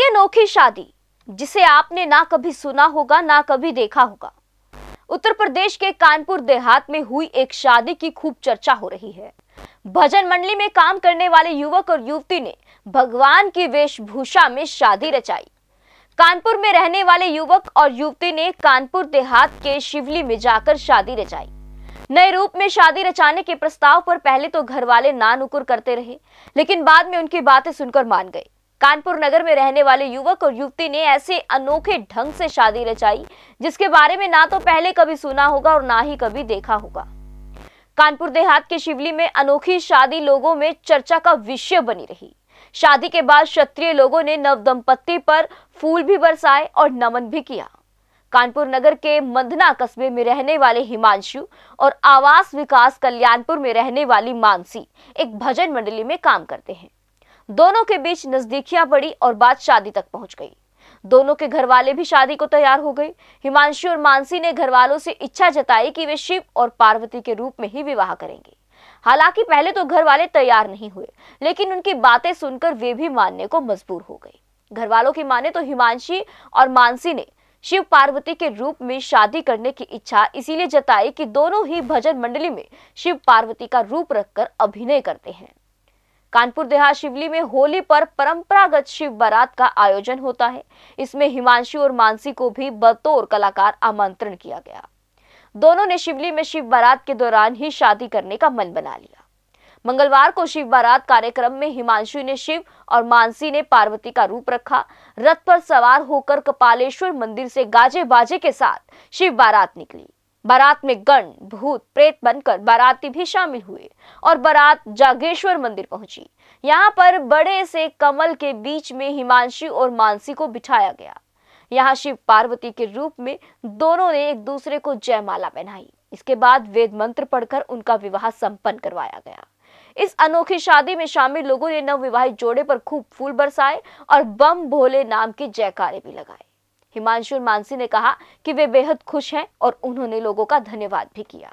ऐसी अनोखी शादी जिसे आपने ना कभी सुना होगा ना कभी देखा होगा उत्तर प्रदेश के कानपुर देहात में हुई एक शादी की खूब चर्चा हो रही है भजन मंडली में काम करने वाले युवक और युवती ने भगवान की वेशभूषा में शादी रचाई कानपुर में रहने वाले युवक और युवती ने कानपुर देहात के शिवली में जाकर शादी रचाई नए रूप में शादी रचाने के प्रस्ताव पर पहले तो घर वाले नानुकुर करते रहे लेकिन बाद में उनकी बातें सुनकर मान गए कानपुर नगर में रहने वाले युवक और युवती ने ऐसे अनोखे ढंग से शादी रचाई जिसके बारे में ना तो पहले कभी सुना होगा और ना ही कभी देखा होगा कानपुर देहात के शिवली में अनोखी शादी लोगों में चर्चा का विषय बनी रही शादी के बाद क्षत्रिय लोगों ने नव दंपत्ति पर फूल भी बरसाए और नमन भी किया कानपुर नगर के मंधना कस्बे में रहने वाले हिमांशु और आवास विकास कल्याणपुर में रहने वाली मानसी एक भजन मंडली में काम करते हैं दोनों के बीच नजदीकियां बढ़ी और बात शादी तक पहुंच गई दोनों के घर वाले भी शादी को तैयार हो गए हिमांशु और मानसी ने घर वालों से इच्छा जताई कि वे शिव और पार्वती के रूप में ही विवाह करेंगे हालांकि पहले तो घर वाले तैयार नहीं हुए लेकिन उनकी बातें सुनकर वे भी मानने को मजबूर हो गए घर वालों की माने तो हिमांशी और मानसी ने शिव पार्वती के रूप में शादी करने की इच्छा इसीलिए जताई कि दोनों ही भजन मंडली में शिव पार्वती का रूप रखकर अभिनय करते हैं कानपुर देहात शिवली में होली पर परंपरागत शिव बारात का आयोजन होता है इसमें हिमांशु और मानसी को भी बतौर कलाकार आमंत्रण किया गया दोनों ने शिवली में शिव बारात के दौरान ही शादी करने का मन बना लिया मंगलवार को शिव बारात कार्यक्रम में हिमांशु ने शिव और मानसी ने पार्वती का रूप रखा रथ पर सवार होकर कपालेश्वर मंदिर से गाजे बाजे के साथ शिव बारात निकली बारात में गण भूत प्रेत बनकर बाराती भी शामिल हुए और बारात जागेश्वर मंदिर पहुंची यहाँ पर बड़े से कमल के बीच में हिमांशी और मानसी को बिठाया गया यहाँ शिव पार्वती के रूप में दोनों ने एक दूसरे को जयमाला पहनाई इसके बाद वेद मंत्र पढ़कर उनका विवाह संपन्न करवाया गया इस अनोखी शादी में शामिल लोगों ने नवविवाहित जोड़े पर खूब फूल बरसाए और बम भोले नाम के जयकारे भी लगाए हिमांशु मानसी ने कहा कि वे बेहद खुश हैं और उन्होंने लोगों का धन्यवाद भी किया